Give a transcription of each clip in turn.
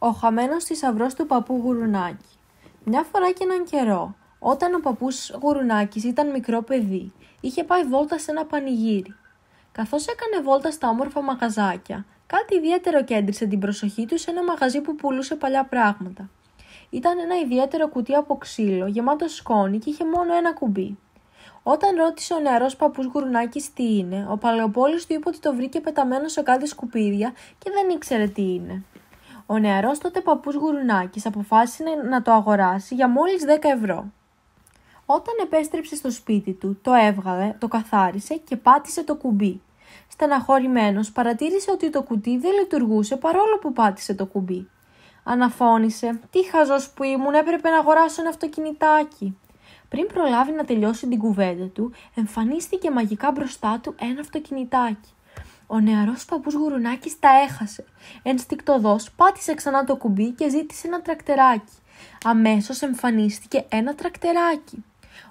Ο χαμένος θησαυρός του παππού Γουρουνάκη. Μια φορά και έναν καιρό, όταν ο παππούς Γουρουνάκης ήταν μικρό παιδί, είχε πάει βόλτα σε ένα πανηγύρι. Καθώς έκανε βόλτα στα όμορφα μαγαζάκια, κάτι ιδιαίτερο κέντρισε την προσοχή του σε ένα μαγαζί που πουλούσε παλιά πράγματα. Ήταν ένα ιδιαίτερο κουτί από ξύλο, γεμάτο σκόνη και είχε μόνο ένα κουμπί. Όταν ρώτησε ο νεαρός παππούς Γουρουνάκης τι είναι, ο παλαιοπόλης του είπε ότι το βρήκε πεταμένο σε κάτι σκουπίδια και δεν ήξερε τι είναι. Ο νεαρός τότε παππούς γουρουνάκης αποφάσισε να το αγοράσει για μόλις 10 ευρώ. Όταν επέστρεψε στο σπίτι του, το έβγαλε, το καθάρισε και πάτησε το κουμπί. Στεναχωρημένος παρατήρησε ότι το κουτί δεν λειτουργούσε παρόλο που πάτησε το κουμπί. Αναφώνησε «Τι χαζός που ήμουν, έπρεπε να αγοράσω ένα αυτοκινητάκι». Πριν προλάβει να τελειώσει την κουβέντα του, εμφανίστηκε μαγικά μπροστά του ένα αυτοκινητάκι. Ο νεαρός παππούς γουρουνάκης τα έχασε. Ενστικτοδός πάτησε ξανά το κουμπί και ζήτησε ένα τρακτεράκι. Αμέσως εμφανίστηκε ένα τρακτεράκι.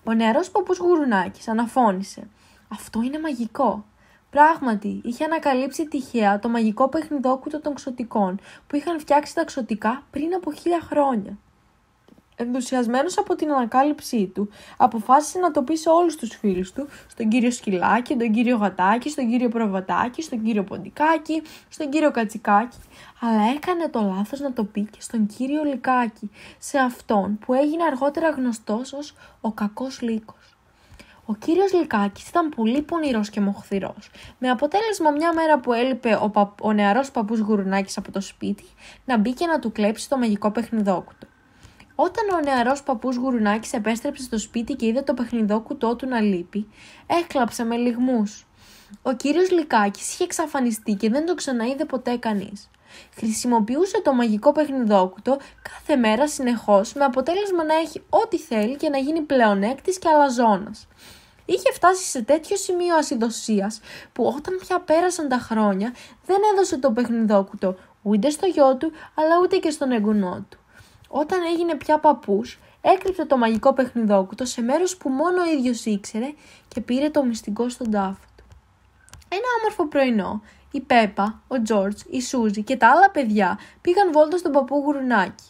Ο νεαρός παππούς γουρουνάκης αναφώνησε. Αυτό είναι μαγικό. Πράγματι, είχε ανακαλύψει τυχαία το μαγικό παιχνιδόκουτο των ξωτικών που είχαν φτιάξει τα ξωτικά πριν από χίλια χρόνια ενθουσιασμένος από την ανακάλυψή του, αποφάσισε να το πει σε όλους τους φίλους του, στον κύριο Σκυλάκη, τον κύριο Γατάκη, στον κύριο Προβατάκη, στον κύριο Ποντικάκη, στον κύριο Κατσικάκη, αλλά έκανε το λάθος να το πει και στον κύριο Λικάκη, σε αυτόν που έγινε αργότερα γνωστός ως ο κακός λύκος. Ο κύριος Λικάκης ήταν πολύ πονηρός και μοχθηρός, με αποτέλεσμα μια μέρα που έλειπε ο, πα... ο νεαρός παππούς Γουρουνάκης από το σπίτι, να μπει και να του κλέψει το μαγικό του. Όταν ο νεαρός παππούς Γουρουνάκης επέστρεψε στο σπίτι και είδε το κουτό του να λείπει, έκλαψε με λιγμούς. Ο κύριος Λικάκη είχε εξαφανιστεί και δεν το ξαναείδε ποτέ κανείς. Χρησιμοποιούσε το μαγικό παιχνιδόκουτο κάθε μέρα συνεχώς με αποτέλεσμα να έχει ό,τι θέλει και να γίνει πλεονέκτης και αλαζόνας. Είχε φτάσει σε τέτοιο σημείο ασυνδοσία που όταν πια πέρασαν τα χρόνια δεν έδωσε το παιχνιδόκουτο ούτε στο γιο του αλλά ούτε και στον εγγονό του. Όταν έγινε πια παππούς, έκρυψε το μαγικό παιχνιδόκουτο σε μέρος που μόνο ο ίδιος ήξερε και πήρε το μυστικό στον τάφο του. Ένα όμορφο πρωινό, η Πέπα, ο Τζόρτζ, η Σούζη και τα άλλα παιδιά πήγαν βόλτας στον παππού Γουρουνάκη.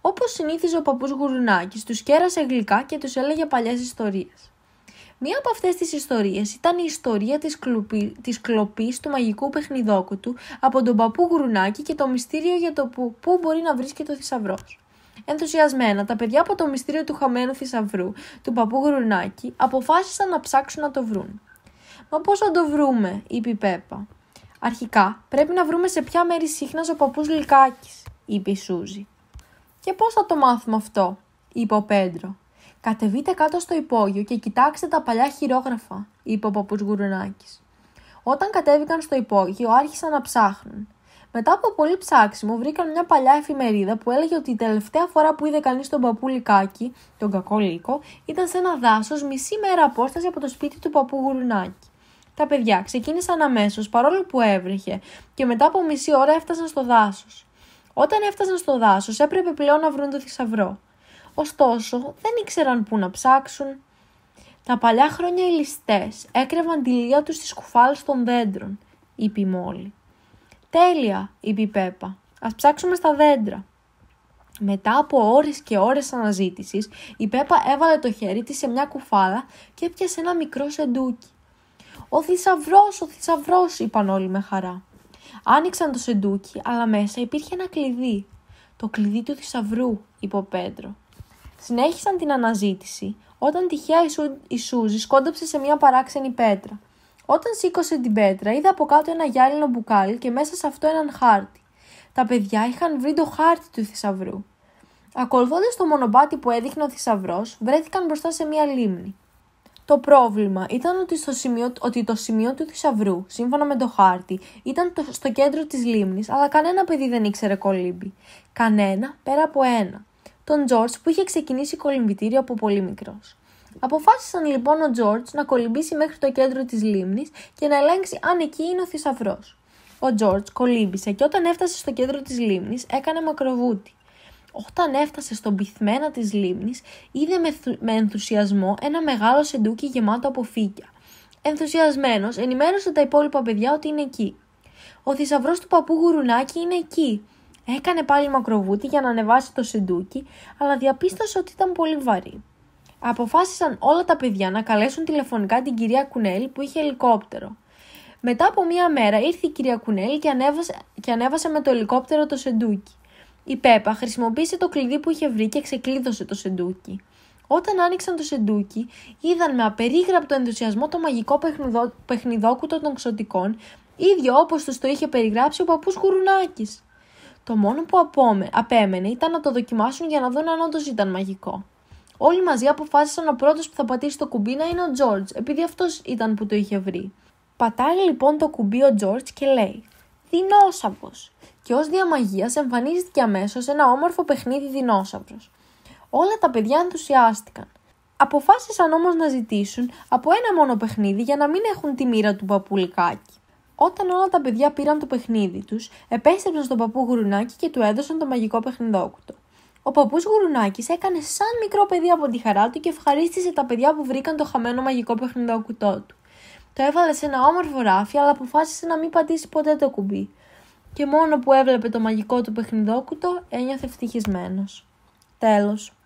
Όπως συνήθιζε ο παππούς Γουρουνάκης, τους κέρασε γλυκά και τους έλεγε παλιές ιστορίες. Μία από αυτές τις ιστορίες ήταν η ιστορία της κλοπή της κλοπής του μαγικού παιχνιδόκου του από τον παππού Γουρουνάκη και το μυστήριο για το που, μπορεί να βρίσκεται ο θησαυρός. Ενθουσιασμένα, τα παιδιά από το μυστήριο του χαμένου θησαυρού, του παππού Γουρνάκη, αποφάσισαν να ψάξουν να το βρουν. Μα πώς θα το βρούμε, είπε η Πέπα. Αρχικά, πρέπει να βρούμε σε ποια μέρη σύχνας ο παππούς Λυκάκης, είπε η Σούζη. Και πώς θα το μάθουμε αυτό, είπε ο Πέντρο. Κατεβείτε κάτω στο υπόγειο και κοιτάξτε τα παλιά χειρόγραφα, είπε ο παππούς Γουρουνάκης. Όταν κατέβηκαν στο υπόγειο άρχισαν να ψάχνουν. Μετά από πολύ ψάξιμο, βρήκαν μια παλιά εφημερίδα που έλεγε ότι η τελευταία φορά που είδε κανείς τον παππού Λικάκη, τον κακό Λίκο, ήταν σε ένα δάσος μισή μέρα απόσταση από το σπίτι του παππού Γουρουνάκη. Τα παιδιά ξεκίνησαν αμέσως παρόλο που έβριχε και μετά από μισή ώρα έφτασαν στο δάσος. Όταν έφτασαν στο δάσος, έπρεπε πλέον να βρουν το θησαυρό. Ωστόσο, δεν ήξεραν πού να ψάξουν. Τα παλιά χρόνια οι ληστές έκρεβαν τη λία τους στις κουφάλες των δέντρων, είπε η «Τέλεια», είπε η Πέπα. «Ας ψάξουμε στα δέντρα». Μετά από ώρες και ώρες αναζήτησης, η Πέπα έβαλε το χέρι της σε μια κουφάλα και έπιασε ένα μικρό σεντούκι. «Ο θησαυρός, ο θησαυρός», είπαν όλοι με χαρά. Άνοιξαν το σεντούκι, αλλά μέσα υπήρχε ένα κλειδί. «Το κλειδί του θησαυρού», είπε ο Πέντρο. Συνέχισαν την αναζήτηση, όταν τυχαία η, η Σούζη σκόνταψε σε μια παράξενη πέτρα. Όταν σήκωσε την πέτρα, είδα από κάτω ένα γυάλινο μπουκάλι και μέσα σε αυτό έναν χάρτη. Τα παιδιά είχαν βρει το χάρτη του θησαυρού. Ακολουθώντας το μονοπάτι που έδειχνε ο θησαυρός, βρέθηκαν μπροστά σε μία λίμνη. Το πρόβλημα ήταν ότι, στο σημείο, ότι το σημείο του θησαυρού, σύμφωνα με το χάρτη, ήταν στο κέντρο της λίμνης, αλλά κανένα παιδί δεν ήξερε κολύμπι. Κανένα πέρα από ένα. Τον Τζόρτς που είχε ξεκινήσει κολυμπητήριο από πολύ μικρός. Αποφάσισαν λοιπόν ο Τζόρτζ να κολυμπήσει μέχρι το κέντρο της λίμνης και να ελέγξει αν εκεί είναι ο θησαυρός. Ο Τζόρτζ κολύμπησε και όταν έφτασε στο κέντρο της λίμνης έκανε μακροβούτι. Όταν έφτασε στον πυθμένα της λίμνης, είδε με ενθουσιασμό ένα μεγάλο σεντούκι γεμάτο από φύκια. Ενθουσιασμένος, ενημέρωσε τα υπόλοιπα παιδιά ότι είναι εκεί. Ο θησαυρός του παππού Γουρουνάκη είναι εκεί. Έκανε πάλι μακροβούτι για να ανεβάσει το σεντούκι, αλλά διαπίστωσε ότι ήταν πολύ βαρύ αποφάσισαν όλα τα παιδιά να καλέσουν τηλεφωνικά την κυρία Κουνέλ που είχε ελικόπτερο. Μετά από μία μέρα ήρθε η κυρία Κουνέλ και ανέβασε, και ανέβασε με το ελικόπτερο το σεντούκι. Η Πέπα χρησιμοποίησε το κλειδί που είχε βρει και ξεκλείδωσε το σεντούκι. Όταν άνοιξαν το σεντούκι, είδαν με απερίγραπτο ενθουσιασμό το μαγικό παιχνιδό, παιχνιδόκουτο των ξωτικών, ίδιο όπως τους το είχε περιγράψει ο παππούς Γουρουνάκης. Το μόνο που απέμενε ήταν να το δοκιμάσουν για να δουν αν όντως ήταν μαγικό. Όλοι μαζί αποφάσισαν ο πρώτος που θα πατήσει το κουμπί να είναι ο Τζορτζ, επειδή αυτός ήταν που το είχε βρει. Πατάει λοιπόν το κουμπί ο Τζορτζ και λέει: Δεινόσαυρος! Και ως διαμαγεία εμφανίστηκε αμέσως ένα όμορφο παιχνίδι δεινόσαυρος. Όλα τα παιδιά ενθουσιάστηκαν. Αποφάσισαν όμως να ζητήσουν από ένα μόνο παιχνίδι για να μην έχουν τη μοίρα του παπουλικάκι. Όταν όλα τα παιδιά πήραν το παιχνίδι τους, επέστρεψαν στον παππού Γουρουνάκι και του έδωσαν το μαγικό παιχνιδόκουτο. Ο παππούς Γουρουνάκης έκανε σαν μικρό παιδί από τη χαρά του και ευχαρίστησε τα παιδιά που βρήκαν το χαμένο μαγικό παιχνιδοκουτό του. Το έβαλε σε ένα όμορφο ράφι, αλλά αποφάσισε να μην πατήσει ποτέ το κουμπί. Και μόνο που έβλεπε το μαγικό του παιχνιδόκουτο, ένιωθε ευτυχισμένος. Τέλος.